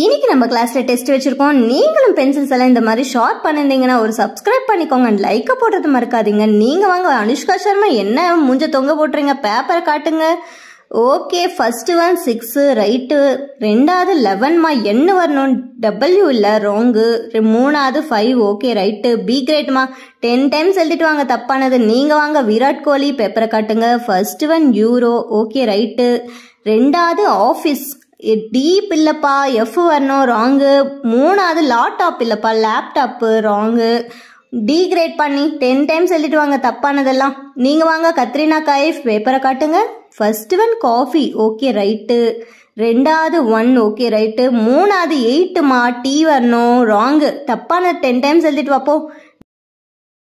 இன்னைக்கு நம்ம கிளாஸ்ல டெஸ்ட் வச்சுருக்கோம் நீங்களும் பென்சில்ஸ் எல்லாம் இந்த மாதிரி ஷார்ப் பண்ணிருந்தீங்கன்னா ஒரு சப்ஸ்கிரைப் பண்ணிக்கோங்க லைக்கை போடுறது மறக்காதீங்க நீங்கள் வாங்க அனுஷ்கா சர்மா என்ன முஞ்ச தொங்க போட்டுறீங்க பேப்பரை காட்டுங்க okay first one six right ரெண்டாவது லெவன்மா என்ன வரணும் டபுள்யூ இல்லை ராங்கு மூணாவது ஃபைவ் ஓகே ரைட்டு பி கிரேட்மா டென் டைம்ஸ் எழுதிட்டு வாங்க தப்பானது நீங்கள் வாங்க விராட் கோலி பேப்பரை காட்டுங்க first one euro okay right ரெண்டாவது ஆஃபீஸ் டீப் இல்லைப்பா எஃப் வரணும் ராங்கு மூணாவது லேப்டாப் இல்லைப்பா லேப்டாப்பு ராங்கு டீக்ரேட் பண்ணி டென் டைம்ஸ் சொல்லிட்டு வாங்க தப்பானதெல்லாம் நீங்கள் வாங்க கத்ரினா கைஃப் பேப்பரை காட்டுங்க first one coffee okay right ரெண்டாவது ஒன் ஓகே ரைட்டு மூணாவது எயிட்டுமா டீ வரணும் ராங்கு தப்பான டென் டைம்ஸ் சொல்லிட்டு வாப்போ